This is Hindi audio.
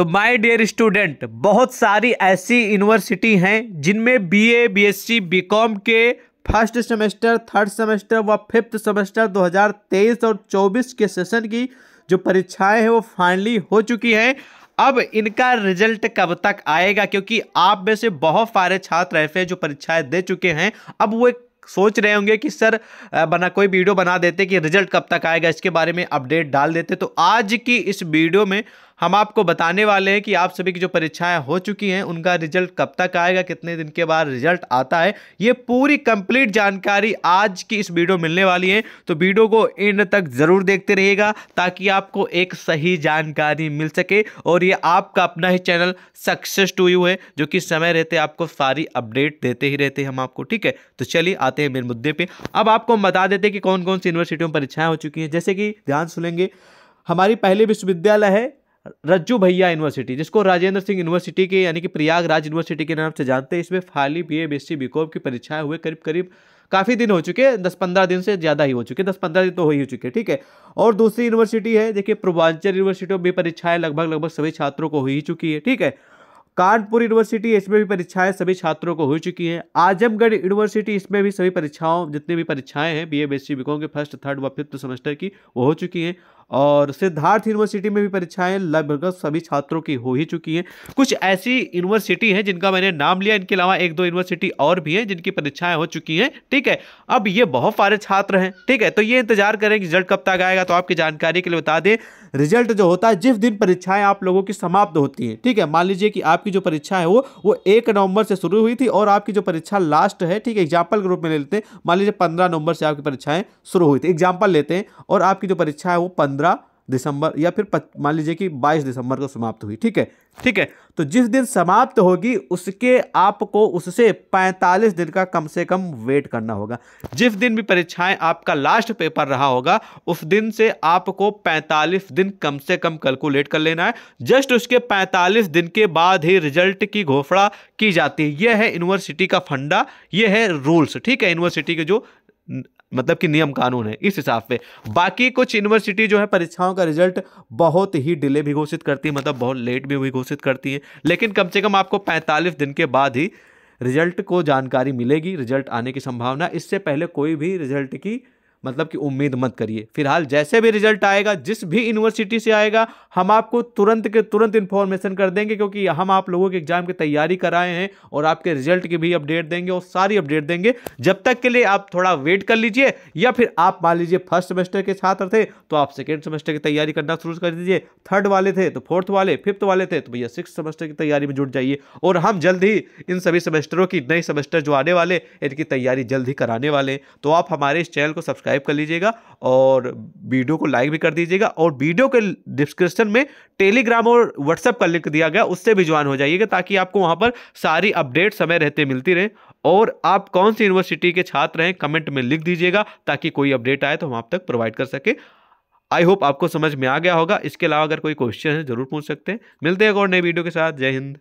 तो माय डियर स्टूडेंट बहुत सारी ऐसी यूनिवर्सिटी हैं जिनमें बीए, बीएससी, बीकॉम के फर्स्ट सेमेस्टर थर्ड सेमेस्टर व फिफ्थ सेमेस्टर 2023 और 24 के सेशन की जो परीक्षाएं हैं वो फाइनली हो चुकी हैं अब इनका रिजल्ट कब तक आएगा क्योंकि आप में से बहुत सारे छात्र ऐसे जो परीक्षाएं दे चुके हैं अब वो सोच रहे होंगे कि सर बना कोई वीडियो बना देते कि रिजल्ट कब तक आएगा इसके बारे में अपडेट डाल देते तो आज की इस वीडियो में हम आपको बताने वाले हैं कि आप सभी की जो परीक्षाएं हो चुकी हैं उनका रिजल्ट कब तक आएगा कितने दिन के बाद रिजल्ट आता है ये पूरी कंप्लीट जानकारी आज की इस वीडियो मिलने वाली है तो वीडियो को एंड तक ज़रूर देखते रहिएगा ताकि आपको एक सही जानकारी मिल सके और ये आपका अपना ही चैनल सक्सेस टू यू है जो कि समय रहते आपको सारी अपडेट देते ही रहते हैं हम आपको ठीक है तो चलिए आते हैं मेरे मुद्दे पर अब आपको हम बता देते हैं कि कौन कौन सी यूनिवर्सिटियों में परीक्षाएँ हो चुकी हैं जैसे कि ध्यान सुनेंगे हमारी पहली विश्वविद्यालय है रज्जू भैया यूनिवर्सिटी जिसको राजेंद्र सिंह यूनिवर्सिटी के यानी कि प्रयागराज यूनिवर्सिटी के नाम से जानते हैं इसमें फाली बी ए बी सी की परीक्षाएं हुए करीब करीब काफ़ी दिन हो चुके हैं दस पंद्रह दिन से ज़्यादा ही हो चुके दस पंद्रह दिन तो हो ही चुके ठीक है और दूसरी यूनिवर्सिटी है देखिए पूर्वांचल यूनिवर्सिटी में भी परीक्षाएं लगभग लगभग सभी छात्रों को हो ही चुकी है ठीक है कानपुर यूनिवर्सिटी इसमें भी परीक्षाएं सभी छात्रों को हो चुकी हैं आजमगढ़ यूनिवर्सिटी इसमें भी सभी परीक्षाओं जितनी भी परीक्षाएं हैं B A B S C B com के फर्स्ट थर्ड व फिफ्थ सेमेस्टर की वो हो चुकी हैं और सिद्धार्थ यूनिवर्सिटी में भी परीक्षाएं लगभग सभी छात्रों की हो ही चुकी हैं कुछ ऐसी यूनिवर्सिटी हैं जिनका मैंने नाम लिया इनके अलावा एक दो यूनिवर्सिटी और भी हैं जिनकी परीक्षाएं हो चुकी हैं ठीक है अब ये बहुत सारे छात्र हैं ठीक है तो ये इंतजार करें कि रिजल्ट कब तक आएगा तो आपकी जानकारी के लिए बता दें रिजल्ट जो होता है जिस दिन परीक्षाएं आप लोगों की समाप्त होती हैं ठीक है मान लीजिए कि आपकी जो परीक्षा है वो वो एक नवंबर से शुरू हुई थी और आपकी जो परीक्षा लास्ट है ठीक है एग्जाम्पल के रूप में ले लेते हैं मान लीजिए पंद्रह नवंबर से आपकी परीक्षाएं शुरू हुई थी एग्जाम्पल लेते हैं और आपकी जो परीक्षा है वो पंद्रह पंद्रह दिसंबर या फिर मान लीजिए कि 22 दिसंबर को समाप्त हुई ठीक है ठीक है तो जिस दिन समाप्त होगी उसके आपको उससे 45 दिन का कम से कम वेट करना होगा जिस दिन भी परीक्षाएं आपका लास्ट पेपर रहा होगा उस दिन से आपको 45 दिन कम से कम कैलकुलेट कर लेना है जस्ट उसके 45 दिन के बाद ही रिजल्ट की घोषणा की जाती है यह है यूनिवर्सिटी का फंडा यह है रूल्स ठीक है यूनिवर्सिटी के जो मतलब कि नियम कानून है इस हिसाब से बाकी कुछ यूनिवर्सिटी जो है परीक्षाओं का रिजल्ट बहुत ही डिले भी घोषित करती है मतलब बहुत लेट भी हुई घोषित करती है लेकिन कम से कम आपको पैंतालीस दिन के बाद ही रिजल्ट को जानकारी मिलेगी रिजल्ट आने की संभावना इससे पहले कोई भी रिजल्ट की मतलब कि उम्मीद मत करिए फिलहाल जैसे भी रिजल्ट आएगा जिस भी यूनिवर्सिटी से आएगा हम आपको तुरंत के तुरंत इन्फॉर्मेशन कर देंगे क्योंकि हम आप लोगों के एग्जाम की तैयारी कराए हैं और आपके रिजल्ट की भी अपडेट देंगे और सारी अपडेट देंगे जब तक के लिए आप थोड़ा वेट कर लीजिए या फिर आप मान लीजिए फर्स्ट सेमेस्टर के छात्र थे तो आप सेकेंड सेमेस्टर की तैयारी करना शुरू कर दीजिए थर्ड वाले थे तो फोर्थ वाले फिफ्थ वाले थे तो भैया सिक्स सेमेस्टर की तैयारी में जुट जाइए और हम जल्द ही इन सभी सेमेस्टरों की नई सेमेस्टर जो आने वाले इनकी तैयारी जल्द ही कराने वाले तो आप हमारे इस चैनल को सब्सक्राइब सब्सक्राइब कर लीजिएगा और वीडियो को लाइक भी कर दीजिएगा और वीडियो के डिस्क्रिप्शन में टेलीग्राम और व्हाट्सएप का लिंक दिया गया उससे भी ज्वाइन हो जाइएगा ताकि आपको वहाँ पर सारी अपडेट समय रहते मिलती रहे और आप कौन सी यूनिवर्सिटी के छात्र हैं कमेंट में लिख दीजिएगा ताकि कोई अपडेट आए तो हम आप तक प्रोवाइड कर सके आई होप आपको समझ में आ गया होगा इसके अलावा अगर कोई क्वेश्चन है जरूर पूछ सकते हैं मिलते हैं एक और नए वीडियो के साथ जय हिंद